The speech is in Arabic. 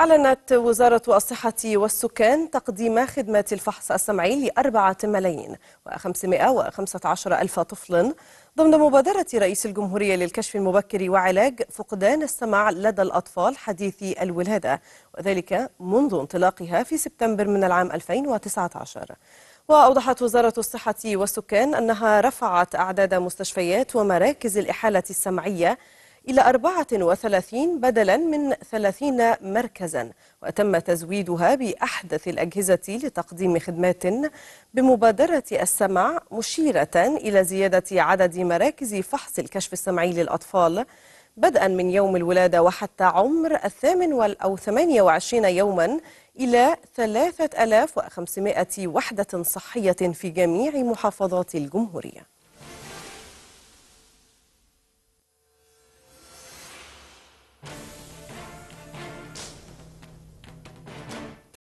أعلنت وزارة الصحة والسكان تقديم خدمات الفحص السمعي لأربعة ملايين و عشر ألف طفل ضمن مبادرة رئيس الجمهورية للكشف المبكر وعلاج فقدان السمع لدى الأطفال حديثي الولادة وذلك منذ انطلاقها في سبتمبر من العام 2019 وأوضحت وزارة الصحة والسكان أنها رفعت أعداد مستشفيات ومراكز الإحالة السمعية إلى 34 بدلا من 30 مركزا وتم تزويدها بأحدث الأجهزة لتقديم خدمات بمبادرة السمع مشيرة إلى زيادة عدد مراكز فحص الكشف السمعي للأطفال بدءا من يوم الولادة وحتى عمر الثامن أو 28 يوما إلى 3500 وحدة صحية في جميع محافظات الجمهورية